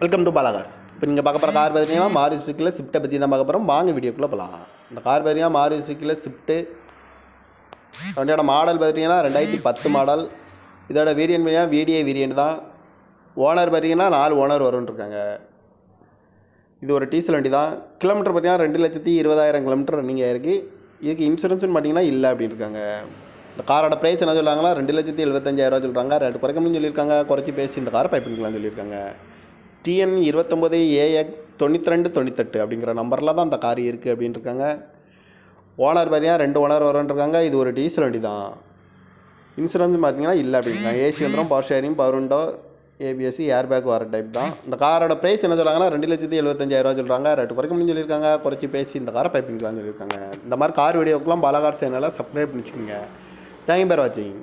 welcome to பாலாகார் இப்போ நீங்கள் பார்க்க போகிற கார் பார்த்தீங்கன்னா மாரி சுக்கில் ஸ்விஃப்ட்டை பற்றி தான் பார்க்க போகிறோம் வாங்க வீடியோக்குள்ளே போகலாம் இந்த கார் பார்த்தீங்கன்னா மாரி சுக்கில் ஸ்விஃப்ட்டு வண்டியோட மாடல் பார்த்தீங்கன்னா ரெண்டாயிரத்தி பத்து மாடல் இதோட வேரியன்ட் பார்த்தீங்கன்னா வீடியோ வேரியன்ட் தான் ஓனர் பார்த்திங்கன்னா நாலு ஓனர் இருக்காங்க இது ஒரு டீசல் வண்டி தான் கிலோமீட்டர் பார்த்தீங்கன்னா ரெண்டு லட்சத்தி இருபதாயிரம் கிலோமீட்டர் ரன்னிங் ஆயிருக்கு இதுக்கு இன்சூரன்ஸ்னு பார்த்தீங்கன்னா இல்லை அப்படின்னு இருக்காங்க இந்த காரோட ப்ரைஸ் என்ன சொல்கிறாங்களா ரெண்டு லட்சத்தி எழுபத்தஞ்சாயிரரூவா சொல்கிறாங்க ரெண்டு குறைக்கணும்னு சொல்லியிருக்காங்க குறைச்சி பேசி இந்த காரை பைப் பண்ணிக்கலாம்னு சொல்லியிருக்காங்க டிஎன் இருபத்தொம்போது ஏஎக்ஸ் தொண்ணூற்றி ரெண்டு தொண்ணூத்தெட்டு அப்படிங்கிற நம்பரில் தான் அந்த கார் இருக்குது அப்படின்ட்டு இருக்காங்க ஓனர் பார்த்தீங்கன்னா ரெண்டு ஓனர் இருக்காங்க இது ஒரு டீசல் வண்டி தான் இன்சூரன்ஸ் பார்த்தீங்கன்னா இல்லை அப்படின்றாங்க ஏசி வந்துடும் பவர் ஷேரிங் பவர் விண்டோ ஏபிஎஸ்சி ஏர் பேக் வர டைப் தான் இந்த காரோட ப்ரைஸ் என்ன சொல்கிறாங்கன்னா ரெண்டு லட்சத்தி எழுபத்தஞ்சாயிரரூவா சொல்கிறாங்க ரெட்டு குறைக்க முடியும் சொல்லியிருக்காங்க குறைச்சி பேசி இந்த காரை பைப்பிங்கலாம்னு சொல்லியிருக்காங்க இந்த மாதிரி கார் வீடியோக்கெலாம் பாலகார் கார் சப்ஸ்கிரைப் பண்ணிச்சுக்கோங்க தேங்க்யூ பேர் வாட்சிங்